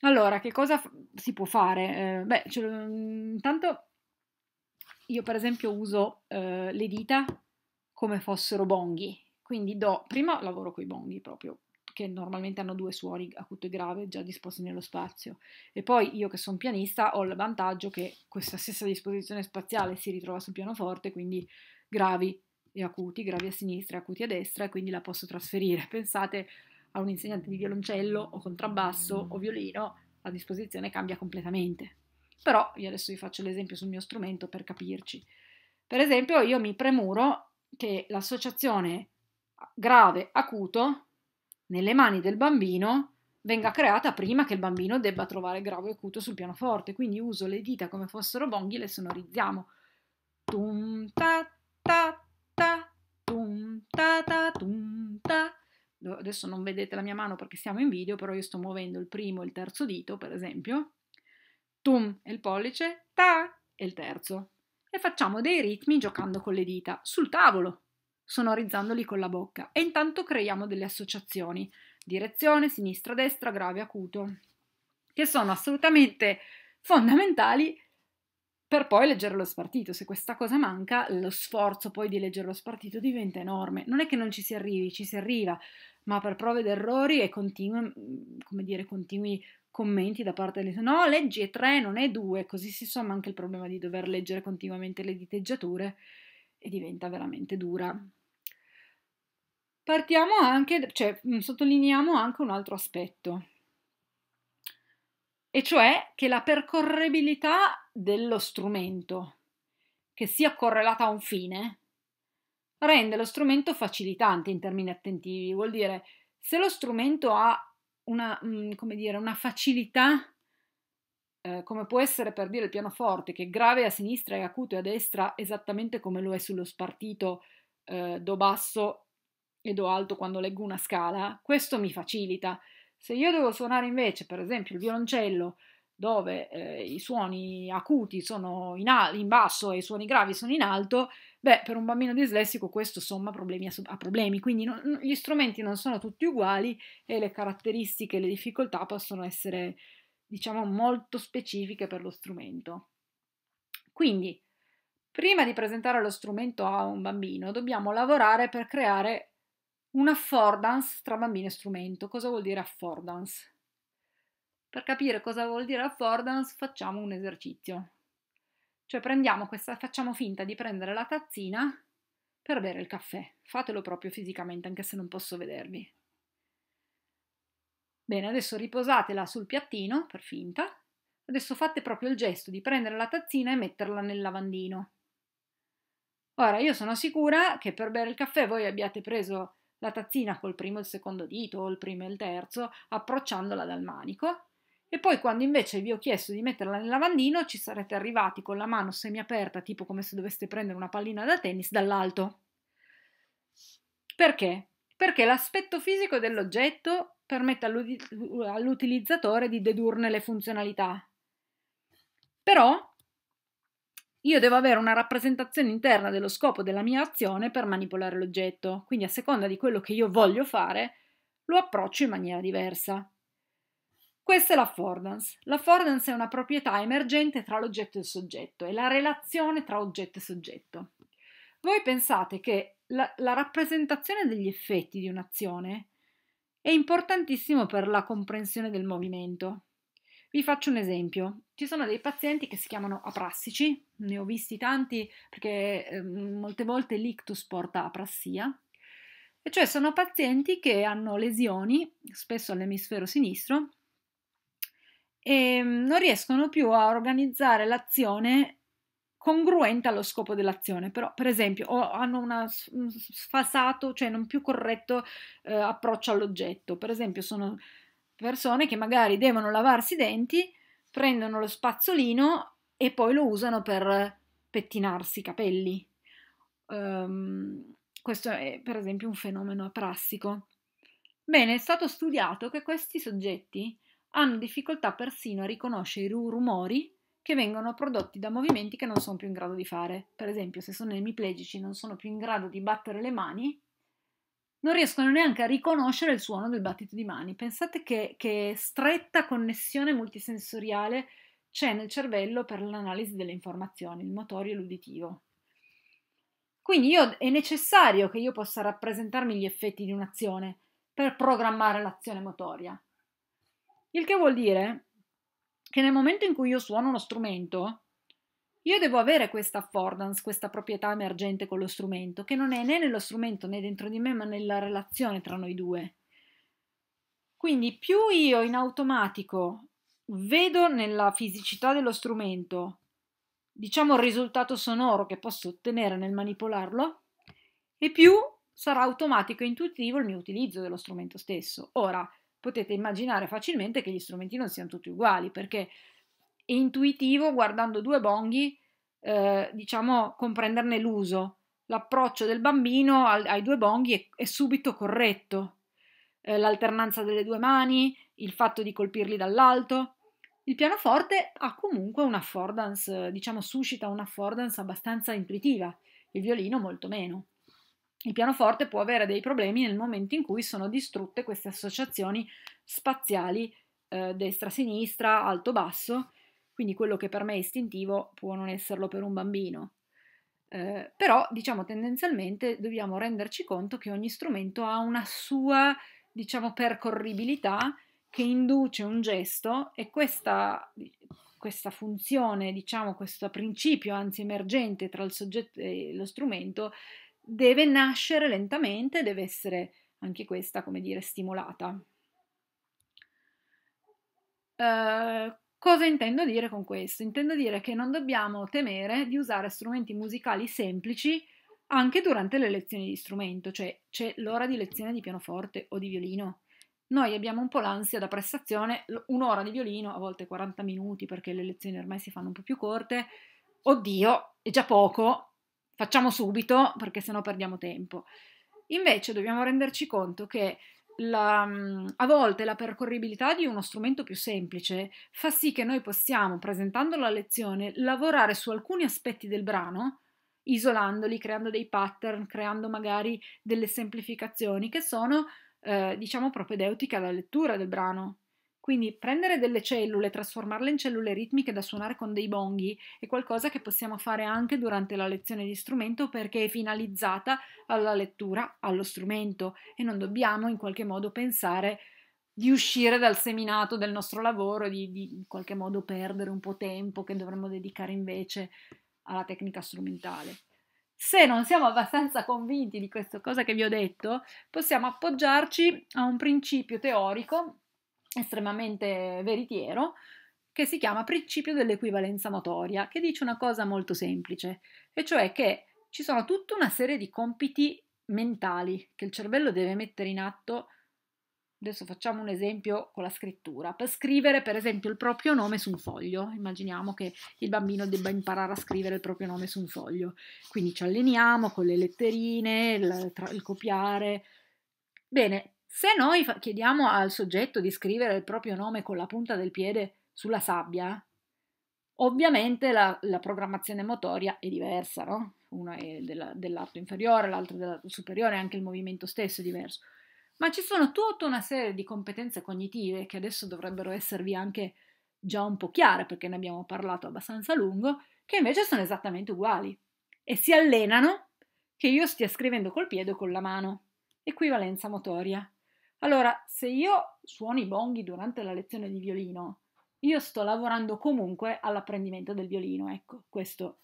Allora, che cosa f- si può fare? Eh, beh, cioè, intanto io per esempio uso eh, le dita come fossero bonghi, quindi do, prima lavoro con i bonghi proprio, che normalmente hanno due suoni acuto e grave già disposti nello spazio, e poi io che sono pianista ho il vantaggio che questa stessa disposizione spaziale si ritrova sul pianoforte, quindi gravi e acuti, gravi a sinistra e acuti a destra, e quindi la posso trasferire. Pensate a un insegnante di violoncello o contrabbasso o violino, la disposizione cambia completamente. Però io adesso vi faccio l'esempio sul mio strumento per capirci. Per esempio, io mi premuro che l'associazione grave acuto nelle mani del bambino venga creata prima che il bambino debba trovare grave acuto sul pianoforte, quindi uso le dita come fossero bonghi e le sonorizziamo. Tum ta ta ta tum ta ta tum adesso non vedete la mia mano perché siamo in video, però io sto muovendo il primo e il terzo dito, per esempio, tum è il pollice, ta è il terzo. E facciamo dei ritmi giocando con le dita sul tavolo, sonorizzandoli con la bocca e intanto creiamo delle associazioni, direzione, sinistra, destra, grave, acuto, che sono assolutamente fondamentali per poi leggere lo spartito. Se questa cosa manca, lo sforzo poi di leggere lo spartito diventa enorme. Non è che non ci si arrivi, ci si arriva, ma per prove ed errori e continue, mm, come dire, continui commenti da parte delle no, leggi è 3, non è 2, così si somma anche il problema di dover leggere continuamente le diteggiature e diventa veramente dura. Partiamo anche, cioè mm, sottolineiamo anche un altro aspetto, e cioè che la percorribilità dello strumento, che sia correlata a un fine, rende lo strumento facilitante in termini attentivi, vuol dire se lo strumento ha una, mm, come dire, una facilità, eh, come può essere per dire il pianoforte, che è grave a sinistra e acuto a destra, esattamente come lo è sullo spartito eh, do basso e do alto quando leggo una scala, questo mi facilita. Se io devo suonare invece, per esempio, il violoncello dove eh, i suoni acuti sono in, al- in, basso e i suoni gravi sono in alto, beh, per un bambino dislessico questo somma problemi a, a problemi. Quindi non, gli strumenti non sono tutti uguali e le caratteristiche, le difficoltà possono essere, diciamo, molto specifiche per lo strumento. Quindi, prima di presentare lo strumento a un bambino, dobbiamo lavorare per creare un affordance tra bambino e strumento. Cosa vuol dire affordance? Per capire cosa vuol dire affordance facciamo un esercizio. Cioè prendiamo questa, facciamo finta di prendere la tazzina per bere il caffè. Fatelo proprio fisicamente, anche se non posso vedervi. Bene, adesso riposatela sul piattino, per finta. Adesso fate proprio il gesto di prendere la tazzina e metterla nel lavandino. Ora, io sono sicura che per bere il caffè voi abbiate preso la tazzina col primo e il secondo dito, o il primo e il terzo, approcciandola dal manico, e poi quando invece vi ho chiesto di metterla nel lavandino ci sarete arrivati con la mano semiaperta, tipo come se doveste prendere una pallina da tennis dall'alto. Perché? Perché l'aspetto fisico dell'oggetto permette all'utilizzatore di dedurne le funzionalità. Però io devo avere una rappresentazione interna dello scopo della mia azione per manipolare l'oggetto, quindi a seconda di quello che io voglio fare lo approccio in maniera diversa. Questa è l'affordance. L'affordance è una proprietà emergente tra l'oggetto e il soggetto, è la relazione tra oggetto e soggetto. Voi pensate che la, la rappresentazione degli effetti di un'azione è importantissima per la comprensione del movimento. Vi faccio un esempio. Ci sono dei pazienti che si chiamano aprassici, ne ho visti tanti perché eh, molte volte l'ictus porta aprassia, e cioè sono pazienti che hanno lesioni, spesso all'emisfero sinistro, e ehm, non riescono più a organizzare l'azione congruente allo scopo dell'azione, però per esempio o hanno una, un sfasato, cioè non più corretto eh, approccio all'oggetto, per esempio sono persone che magari devono lavarsi i denti, prendono lo spazzolino e poi lo usano per pettinarsi i capelli. Um, questo è per esempio un fenomeno prassico. Bene, è stato studiato che questi soggetti hanno difficoltà persino a riconoscere i rumori che vengono prodotti da movimenti che non sono più in grado di fare. Per esempio, se sono emiplegici e non sono più in grado di battere le mani, non riescono neanche a riconoscere il suono del battito di mani. Pensate che, che stretta connessione multisensoriale c'è nel cervello per l'analisi delle informazioni, il motorio e l'uditivo. Quindi io, è necessario che io possa rappresentarmi gli effetti di un'azione per programmare l'azione motoria. Il che vuol dire che nel momento in cui io suono uno strumento, io devo avere questa affordance, questa proprietà emergente con lo strumento, che non è né nello strumento né dentro di me, ma nella relazione tra noi due. Quindi più io in automatico vedo nella fisicità dello strumento, diciamo il risultato sonoro che posso ottenere nel manipolarlo, e più sarà automatico e intuitivo il mio utilizzo dello strumento stesso. Ora, potete immaginare facilmente che gli strumenti non siano tutti uguali, perché è intuitivo guardando due bonghi, eh, diciamo, comprenderne l'uso. L'approccio del bambino al, ai due bonghi è, è subito corretto. Eh, l'alternanza delle due mani, il fatto di colpirli dall'alto. Il pianoforte ha comunque un'affordance, diciamo, suscita un'affordance abbastanza intuitiva, il violino molto meno il pianoforte può avere dei problemi nel momento in cui sono distrutte queste associazioni spaziali eh, destra-sinistra, alto-basso, quindi quello che per me è istintivo può non esserlo per un bambino. Eh, però diciamo tendenzialmente dobbiamo renderci conto che ogni strumento ha una sua diciamo percorribilità che induce un gesto e questa, questa funzione, diciamo questo principio anzi emergente tra il soggetto e eh, lo strumento deve nascere lentamente, deve essere anche questa, come dire, stimolata. Uh, cosa intendo dire con questo? Intendo dire che non dobbiamo temere di usare strumenti musicali semplici anche durante le lezioni di strumento, cioè c'è l'ora di lezione di pianoforte o di violino. Noi abbiamo un po' l'ansia da prestazione, un'ora di violino, a volte 40 minuti perché le lezioni ormai si fanno un po' più corte. Oddio, è già poco, facciamo subito perché sennò perdiamo tempo. Invece dobbiamo renderci conto che la, a volte la percorribilità di uno strumento più semplice fa sì che noi possiamo, presentando la lezione, lavorare su alcuni aspetti del brano, isolandoli, creando dei pattern, creando magari delle semplificazioni che sono, eh, diciamo, propedeutiche alla lettura del brano, quindi prendere delle cellule, trasformarle in cellule ritmiche da suonare con dei bonghi è qualcosa che possiamo fare anche durante la lezione di strumento perché è finalizzata alla lettura allo strumento e non dobbiamo in qualche modo pensare di uscire dal seminato del nostro lavoro di, di in qualche modo perdere un po' tempo che dovremmo dedicare invece alla tecnica strumentale. Se non siamo abbastanza convinti di questa cosa che vi ho detto, possiamo appoggiarci a un principio teorico estremamente veritiero che si chiama principio dell'equivalenza motoria, che dice una cosa molto semplice, e cioè che ci sono tutta una serie di compiti mentali che il cervello deve mettere in atto. Adesso facciamo un esempio con la scrittura. Per scrivere, per esempio, il proprio nome su un foglio. Immaginiamo che il bambino debba imparare a scrivere il proprio nome su un foglio. Quindi ci alleniamo con le letterine, il, il copiare. Bene, se noi chiediamo al soggetto di scrivere il proprio nome con la punta del piede sulla sabbia, ovviamente la, la programmazione motoria è diversa, no? Una è della, dell'atto inferiore, l'altra è dell'atto superiore, anche il movimento stesso è diverso. Ma ci sono tutta una serie di competenze cognitive che adesso dovrebbero esservi anche già un po' chiare, perché ne abbiamo parlato abbastanza a lungo, che invece sono esattamente uguali e si allenano che io stia scrivendo col piede o con la mano. Equivalenza motoria. Allora, se io suono i bonghi durante la lezione di violino, io sto lavorando comunque all'apprendimento del violino, ecco, questo.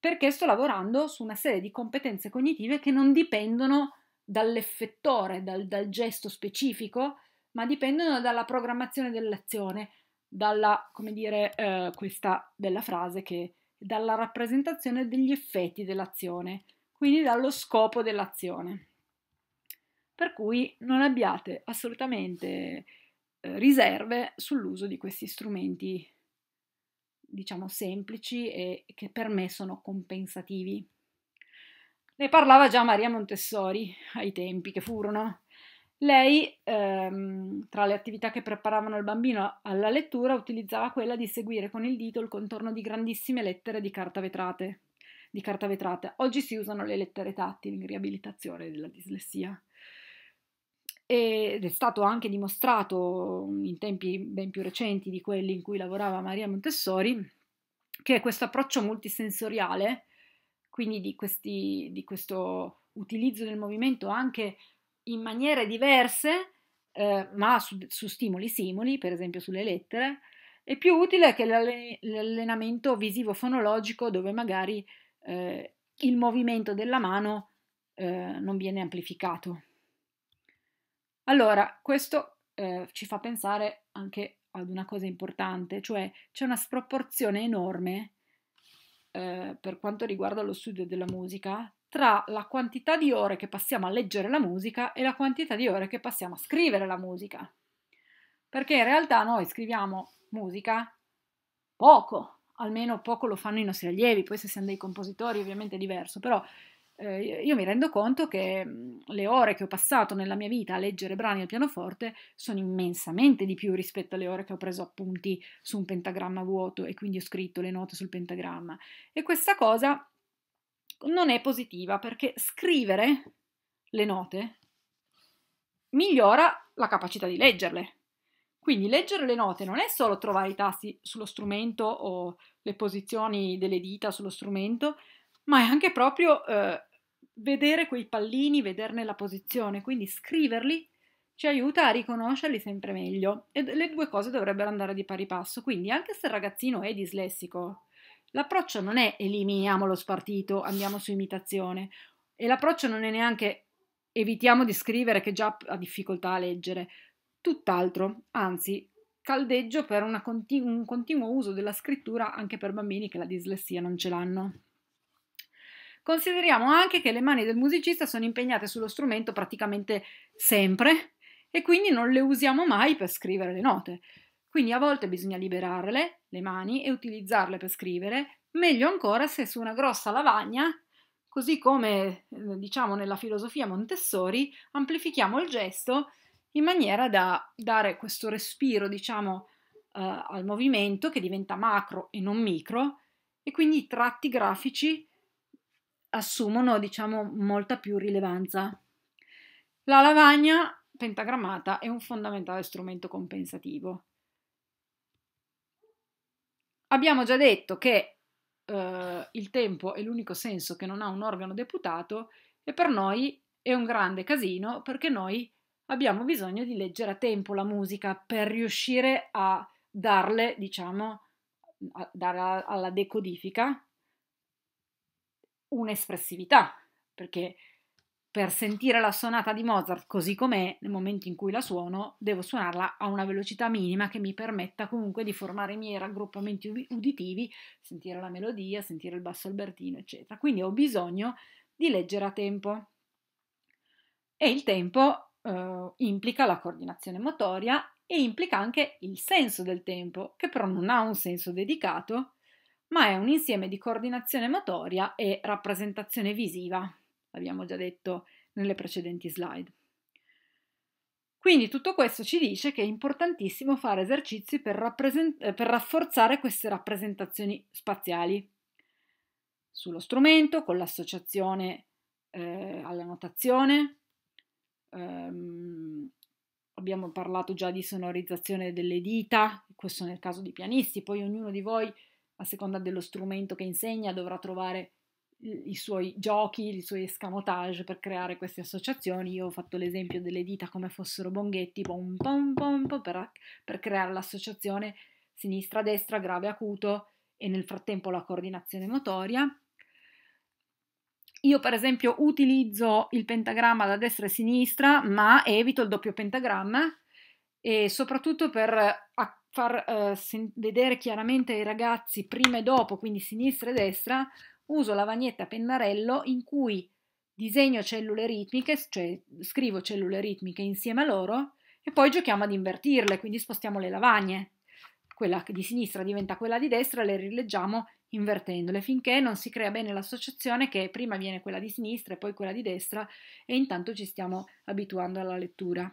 Perché sto lavorando su una serie di competenze cognitive che non dipendono dall'effettore, dal, dal gesto specifico, ma dipendono dalla programmazione dell'azione, dalla, come dire, eh, questa bella frase che dalla rappresentazione degli effetti dell'azione, quindi dallo scopo dell'azione per cui non abbiate assolutamente eh, riserve sull'uso di questi strumenti, diciamo, semplici e che per me sono compensativi. Ne parlava già Maria Montessori ai tempi che furono. Lei, ehm, tra le attività che preparavano il bambino alla lettura, utilizzava quella di seguire con il dito il contorno di grandissime lettere di carta vetrate. Di carta vetrata. Oggi si usano le lettere tattili in riabilitazione della dislessia ed è stato anche dimostrato in tempi ben più recenti di quelli in cui lavorava Maria Montessori che questo approccio multisensoriale, quindi di, questi, di questo utilizzo del movimento anche in maniere diverse, eh, ma su, su stimoli simili, per esempio sulle lettere, è più utile che l'allenamento visivo-fonologico dove magari eh, il movimento della mano eh, non viene amplificato. Allora, questo eh, ci fa pensare anche ad una cosa importante, cioè c'è una sproporzione enorme eh, per quanto riguarda lo studio della musica tra la quantità di ore che passiamo a leggere la musica e la quantità di ore che passiamo a scrivere la musica. Perché in realtà noi scriviamo musica poco, almeno poco lo fanno i nostri allievi, poi se siamo dei compositori ovviamente è diverso, però eh, io mi rendo conto che mhmm, le ore che ho passato nella mia vita a leggere brani al pianoforte sono immensamente di più rispetto alle ore che ho preso appunti su un pentagramma vuoto e quindi ho scritto le note sul pentagramma. E questa cosa non è positiva perché scrivere le note migliora la capacità di leggerle. Quindi leggere le note non è solo trovare i tasti sullo strumento o le posizioni delle dita sullo strumento, ma è anche proprio eh, vedere quei pallini, vederne la posizione, quindi scriverli ci aiuta a riconoscerli sempre meglio e le due cose dovrebbero andare di pari passo, quindi anche se il ragazzino è dislessico, l'approccio non è eliminiamo lo spartito, andiamo su imitazione e l'approccio non è neanche evitiamo di scrivere che già ha difficoltà a leggere, tutt'altro, anzi caldeggio per continu- un continuo uso della scrittura anche per bambini che la dislessia non ce l'hanno. Consideriamo anche che le mani del musicista sono impegnate sullo strumento praticamente sempre e quindi non le usiamo mai per scrivere le note. Quindi a volte bisogna liberarle, le mani, e utilizzarle per scrivere, meglio ancora se su una grossa lavagna, così come eh, diciamo nella filosofia Montessori, amplifichiamo il gesto in maniera da dare questo respiro, diciamo, eh, al movimento che diventa macro e non micro, e quindi i tratti grafici assumono diciamo molta più rilevanza. La lavagna pentagrammata è un fondamentale strumento compensativo. Abbiamo già detto che eh, il tempo è l'unico senso che non ha un organo deputato e per noi è un grande casino perché noi abbiamo bisogno di leggere a tempo la musica per riuscire a darle, diciamo, a, alla decodifica un'espressività, perché per sentire la sonata di Mozart così com'è, nel momento in cui la suono, devo suonarla a una velocità minima che mi permetta comunque di formare i miei raggruppamenti uditivi, sentire la melodia, sentire il basso albertino, eccetera. Quindi ho bisogno di leggere a tempo. E il tempo eh, implica la coordinazione motoria e implica anche il senso del tempo, che però non ha un senso dedicato, ma è un insieme di coordinazione motoria e rappresentazione visiva, l'abbiamo già detto nelle precedenti slide. Quindi tutto questo ci dice che è importantissimo fare esercizi per, rappresent- eh, per rafforzare queste rappresentazioni spaziali sullo strumento, con l'associazione eh, alla notazione. Um, abbiamo parlato già di sonorizzazione delle dita, questo nel caso di pianisti, poi ognuno di voi a seconda dello strumento che insegna, dovrà trovare i suoi giochi, i suoi escamotage per creare queste associazioni. Io ho fatto l'esempio delle dita come fossero bonghetti, pom pom pom, pom per, per creare l'associazione sinistra-destra, grave-acuto e nel frattempo la coordinazione motoria. Io per esempio utilizzo il pentagramma da destra e sinistra, ma evito il doppio pentagramma e soprattutto per far eh, sen- vedere chiaramente ai ragazzi prima e dopo, quindi sinistra e destra, uso la vagnetta pennarello in cui disegno cellule ritmiche, cioè scrivo cellule ritmiche insieme a loro e poi giochiamo ad invertirle, quindi spostiamo le lavagne. Quella di sinistra diventa quella di destra, le rileggiamo invertendole finché non si crea bene l'associazione che prima viene quella di sinistra e poi quella di destra e intanto ci stiamo abituando alla lettura.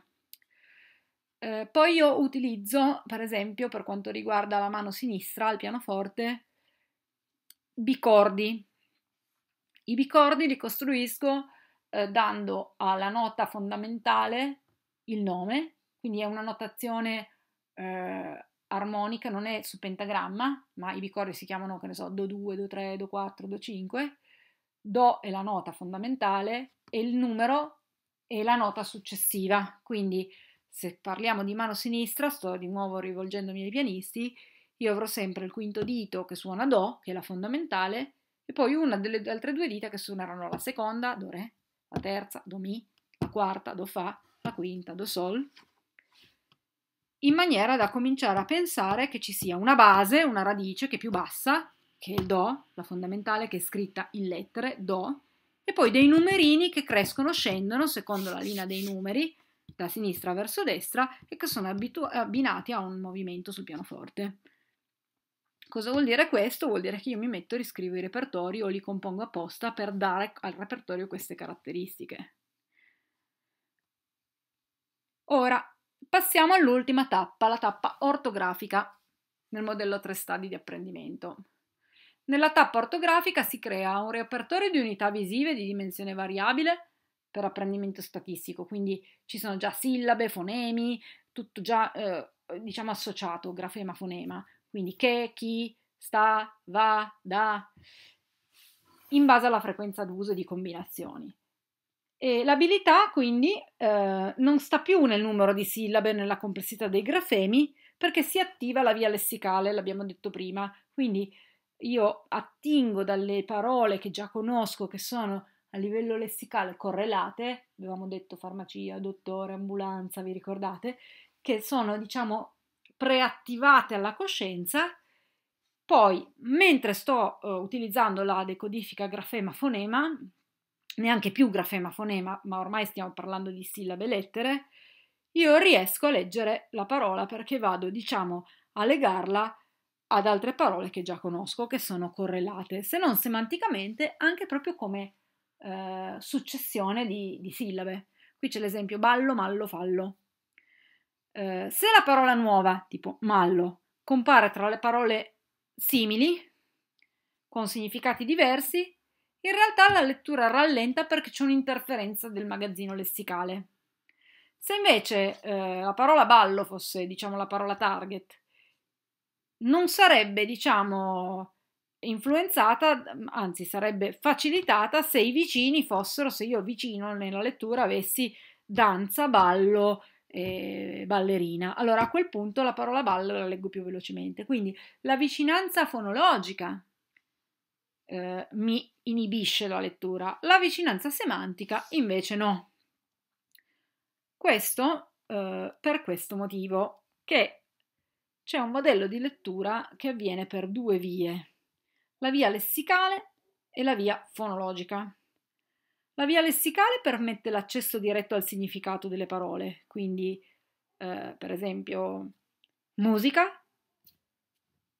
Eh, poi io utilizzo, per esempio, per quanto riguarda la mano sinistra al pianoforte, bicordi. I bicordi li costruisco eh, dando alla nota fondamentale il nome, quindi è una notazione eh, armonica, non è su pentagramma, ma i bicordi si chiamano, che ne so, Do2, Do3, Do4, Do5. Do è la nota fondamentale e il numero è la nota successiva, quindi se parliamo di mano sinistra, sto di nuovo rivolgendomi ai pianisti, io avrò sempre il quinto dito che suona Do, che è la fondamentale, e poi una delle altre due dita che suoneranno la seconda, Do Re, la terza, Do Mi, la quarta, Do Fa, la quinta, Do Sol, in maniera da cominciare a pensare che ci sia una base, una radice che è più bassa, che è il Do, la fondamentale che è scritta in lettere, Do, e poi dei numerini che crescono, scendono secondo la linea dei numeri, da sinistra verso destra e che sono abitu- abbinati a un movimento sul pianoforte. Cosa vuol dire questo? Vuol dire che io mi metto e riscrivo i repertori o li compongo apposta per dare al repertorio queste caratteristiche. Ora passiamo all'ultima tappa, la tappa ortografica nel modello a tre stadi di apprendimento. Nella tappa ortografica si crea un repertorio di unità visive di dimensione variabile per apprendimento statistico, quindi ci sono già sillabe, fonemi, tutto già eh, diciamo associato, grafema, fonema, quindi che, chi, sta, va, da, in base alla frequenza d'uso di combinazioni. E l'abilità quindi eh, non sta più nel numero di sillabe, nella complessità dei grafemi, perché si attiva la via lessicale, l'abbiamo detto prima, quindi io attingo dalle parole che già conosco, che sono a livello lessicale correlate, avevamo detto farmacia, dottore, ambulanza, vi ricordate, che sono diciamo preattivate alla coscienza. Poi, mentre sto uh, utilizzando la decodifica grafema-fonema, neanche più grafema-fonema, ma ormai stiamo parlando di sillabe lettere, io riesco a leggere la parola perché vado, diciamo, a legarla ad altre parole che già conosco, che sono correlate, se non semanticamente, anche proprio come eh, successione di, di, sillabe. Qui c'è l'esempio ballo, mallo, fallo. Eh, se la parola nuova, tipo mallo, compare tra le parole simili, con significati diversi, in realtà la lettura rallenta perché c'è un'interferenza del magazzino lessicale. Se invece eh, la parola ballo fosse, diciamo, la parola target, non sarebbe, diciamo, influenzata, anzi sarebbe facilitata se i vicini fossero, se io vicino nella lettura avessi danza, ballo, ballerina. Allora a quel punto la parola ballo la leggo più velocemente. Quindi la vicinanza fonologica eh, mi inibisce la lettura, la vicinanza semantica invece no. Questo eh, per questo motivo che c'è un modello di lettura che avviene per due vie la via lessicale e la via fonologica. La via lessicale permette l'accesso diretto al significato delle parole, quindi eh, per esempio musica,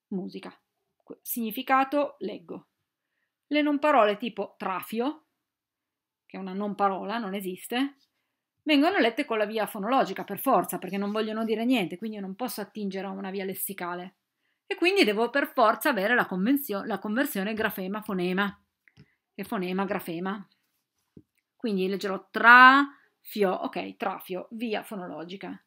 musica, significato leggo. Le non parole tipo trafio, che è una non parola, non esiste, vengono lette con la via fonologica per forza, perché non vogliono dire niente, quindi io non posso attingere a una via lessicale e quindi devo per forza avere la, la conversione grafema-fonema e fonema-grafema. Quindi leggerò tra, fio, ok, trafio, via fonologica.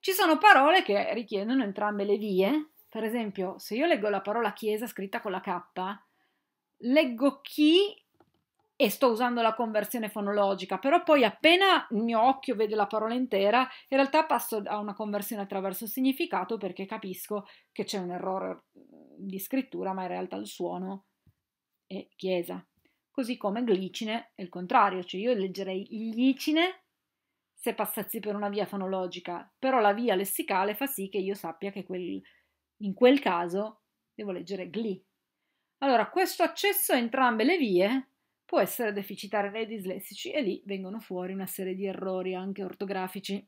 Ci sono parole che richiedono entrambe le vie, per esempio se io leggo la parola chiesa scritta con la K, leggo chi e sto usando la conversione fonologica, però poi appena il mio occhio vede la parola intera, in realtà passo a una conversione attraverso il significato perché capisco che c'è un errore mm, di scrittura, ma in realtà il suono è chiesa. Così come glicine è il contrario, cioè io leggerei glicine se passassi per una via fonologica, però la via lessicale fa sì che io sappia che quel, in quel caso devo leggere gli. Allora, questo accesso a entrambe le vie può essere deficitaria nei dislessici e lì vengono fuori una serie di errori anche ortografici.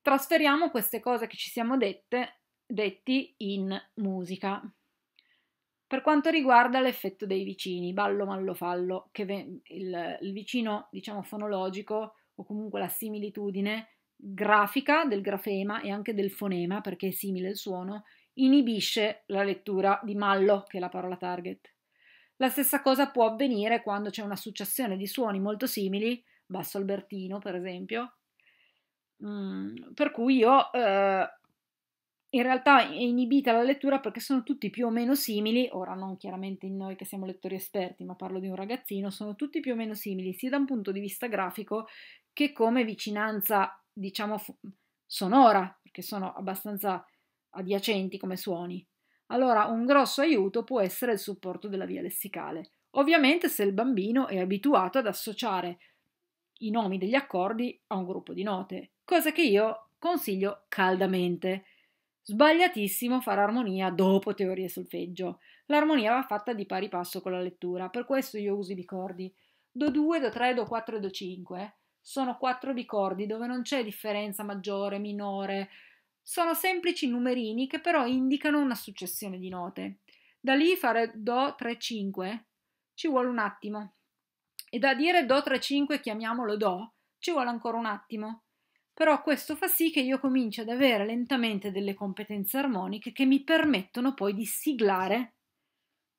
Trasferiamo queste cose che ci siamo dette, detti in musica. Per quanto riguarda l'effetto dei vicini, ballo, mallo, fallo, che il, il vicino, diciamo, fonologico o comunque la similitudine grafica del grafema e anche del fonema, perché è simile il suono, inibisce la lettura di mallo, che è la parola target. La stessa cosa può avvenire quando c'è una successione di suoni molto simili, basso albertino per esempio, mm, per cui io eh, in realtà è inibita la lettura perché sono tutti più o meno simili, ora non chiaramente in noi che siamo lettori esperti, ma parlo di un ragazzino, sono tutti più o meno simili sia da un punto di vista grafico che come vicinanza, diciamo, sonora, perché sono abbastanza adiacenti come suoni. Allora un grosso aiuto può essere il supporto della via lessicale. Ovviamente se il bambino è abituato ad associare i nomi degli accordi a un gruppo di note, cosa che io consiglio caldamente. Sbagliatissimo fare armonia dopo teorie solfeggio. L'armonia va fatta di pari passo con la lettura, per questo io uso i bicordi. Do 2, do 3, do 4 e do 5. Sono quattro bicordi dove non c'è differenza maggiore, minore, sono semplici numerini che però indicano una successione di note. Da lì fare Do 3-5 ci vuole un attimo. E da dire Do 3-5 chiamiamolo Do ci vuole ancora un attimo. Però questo fa sì che io cominci ad avere lentamente delle competenze armoniche che mi permettono poi di siglare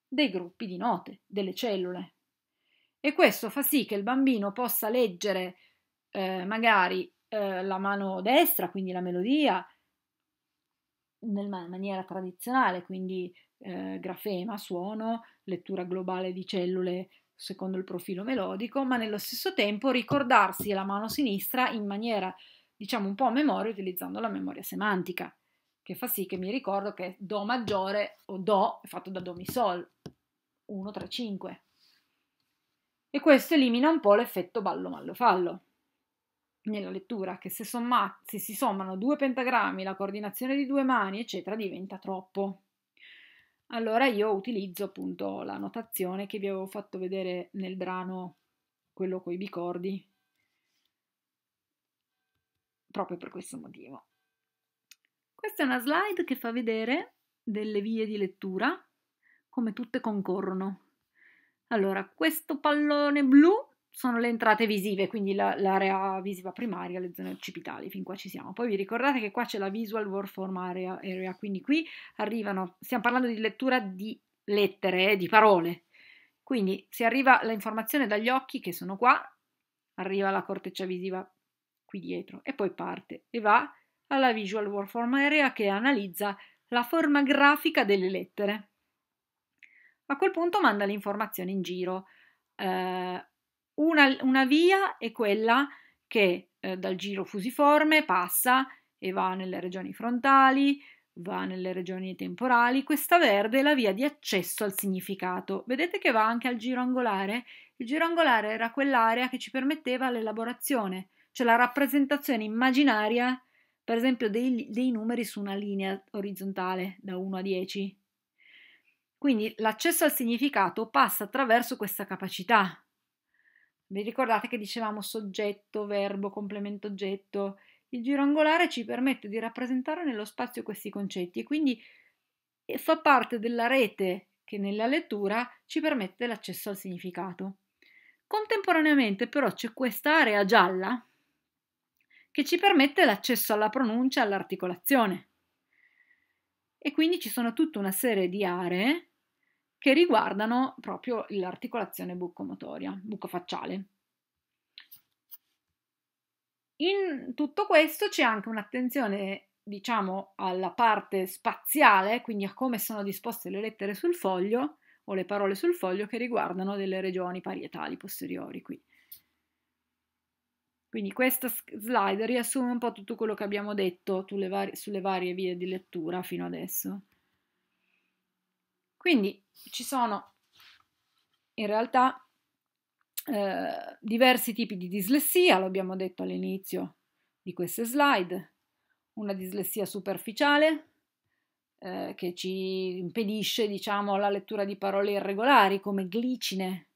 dei gruppi di note, delle cellule. E questo fa sì che il bambino possa leggere eh, magari eh, la mano destra, quindi la melodia, nella maniera tradizionale, quindi eh, grafema, suono, lettura globale di cellule secondo il profilo melodico, ma nello stesso tempo ricordarsi la mano sinistra in maniera, diciamo, un po' a memoria utilizzando la memoria semantica, che fa sì che mi ricordo che Do maggiore o Do è fatto da Do mi Sol, 1, 3, 5. E questo elimina un po' l'effetto ballo mallo fallo nella lettura, che se, somma, se si sommano due pentagrammi, la coordinazione di due mani, eccetera, diventa troppo. Allora io utilizzo appunto la notazione che vi avevo fatto vedere nel brano, quello con i bicordi, proprio per questo motivo. Questa è una slide che fa vedere delle vie di lettura, come tutte concorrono. Allora, questo pallone blu sono le entrate visive, quindi la, l'area visiva primaria, le zone occipitali, fin qua ci siamo. Poi vi ricordate che qua c'è la visual warform area, area quindi qui arrivano, stiamo parlando di lettura di lettere, eh, di parole, quindi si arriva l'informazione dagli occhi che sono qua, arriva la corteccia visiva qui dietro e poi parte e va alla visual warform area che analizza la forma grafica delle lettere. A quel punto manda l'informazione in giro. Eh, una, una via è quella che eh, dal giro fusiforme passa e va nelle regioni frontali, va nelle regioni temporali. Questa verde è la via di accesso al significato. Vedete che va anche al giro angolare? Il giro angolare era quell'area che ci permetteva l'elaborazione, cioè la rappresentazione immaginaria, per esempio, dei, dei numeri su una linea orizzontale da 1 a 10. Quindi l'accesso al significato passa attraverso questa capacità vi ricordate che dicevamo soggetto, verbo, complemento oggetto? Il giro angolare ci permette di rappresentare nello spazio questi concetti e quindi eh, fa parte della rete che nella lettura ci permette l'accesso al significato. Contemporaneamente però c'è questa area gialla che ci permette l'accesso alla pronuncia, all'articolazione. E quindi ci sono tutta una serie di aree che riguardano proprio l'articolazione buccomotoria, buccofacciale. In tutto questo c'è anche un'attenzione diciamo alla parte spaziale, quindi a come sono disposte le lettere sul foglio o le parole sul foglio che riguardano delle regioni parietali posteriori qui. Quindi questa slide riassume un po' tutto quello che abbiamo detto sulle varie vie di lettura fino adesso. Quindi ci sono in realtà eh, diversi tipi di dislessia, lo abbiamo detto all'inizio di queste slide, una dislessia superficiale eh, che ci impedisce diciamo, la lettura di parole irregolari come glicine,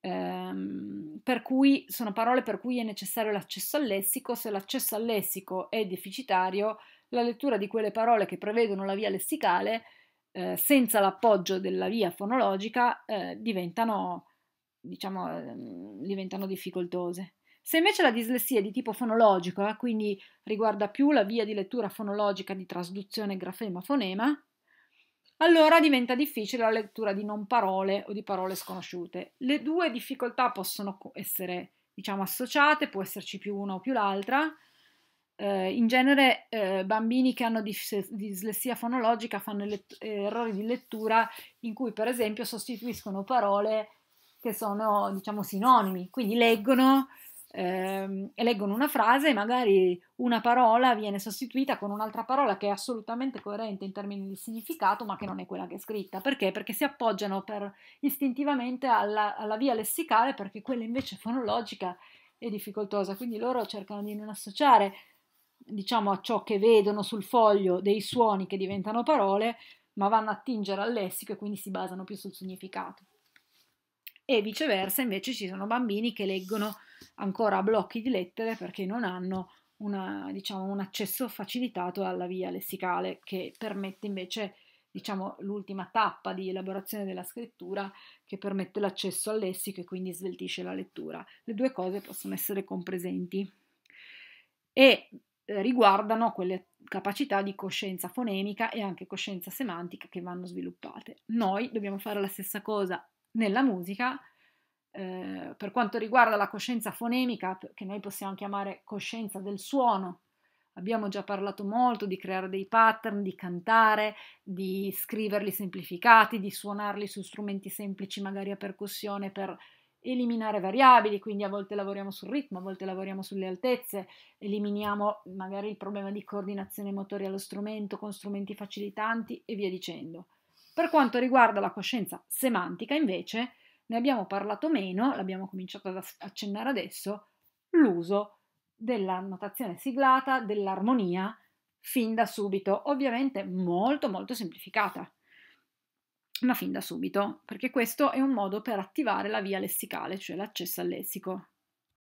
ehm, per cui sono parole per cui è necessario l'accesso al lessico, se l'accesso al lessico è deficitario, la lettura di quelle parole che prevedono la via lessicale eh, senza l'appoggio della via fonologica eh, diventano, diciamo, ehm, diventano difficoltose. Se invece la dislessia è di tipo fonologico, eh, quindi riguarda più la via di lettura fonologica di trasduzione grafema-fonema, allora diventa difficile la lettura di non parole o di parole sconosciute. Le due difficoltà possono essere diciamo associate, può esserci più una o più l'altra, eh, in genere eh, bambini che hanno dis- dislessia fonologica fanno let- eh, errori di lettura in cui per esempio sostituiscono parole che sono diciamo sinonimi, quindi leggono ehm, leggono una frase e magari una parola viene sostituita con un'altra parola che è assolutamente coerente in termini di significato ma che non è quella che è scritta. Perché? Perché si appoggiano per, istintivamente alla, alla via lessicale perché quella invece fonologica è difficoltosa, quindi loro cercano di non associare diciamo a ciò che vedono sul foglio dei suoni che diventano parole, ma vanno a tingere al lessico e quindi si basano più sul significato. E viceversa, invece, ci sono bambini che leggono ancora a blocchi di lettere perché non hanno una, diciamo, un accesso facilitato alla via lessicale che permette invece diciamo, l'ultima tappa di elaborazione della scrittura che permette l'accesso al lessico e quindi sveltisce la lettura. Le due cose possono essere compresenti. E eh, riguardano quelle capacità di coscienza fonemica e anche coscienza semantica che vanno sviluppate. Noi dobbiamo fare la stessa cosa nella musica. Eh, per quanto riguarda la coscienza fonemica, che noi possiamo chiamare coscienza del suono, abbiamo già parlato molto di creare dei pattern, di cantare, di scriverli semplificati, di suonarli su strumenti semplici, magari a percussione per eliminare variabili, quindi a volte lavoriamo sul ritmo, a volte lavoriamo sulle altezze, eliminiamo magari il problema di coordinazione motoria allo strumento con strumenti facilitanti e via dicendo. Per quanto riguarda la coscienza semantica, invece, ne abbiamo parlato meno, l'abbiamo cominciato ad accennare adesso, l'uso della notazione siglata, dell'armonia, fin da subito, ovviamente molto molto semplificata ma fin da subito, perché questo è un modo per attivare la via lessicale, cioè l'accesso al lessico.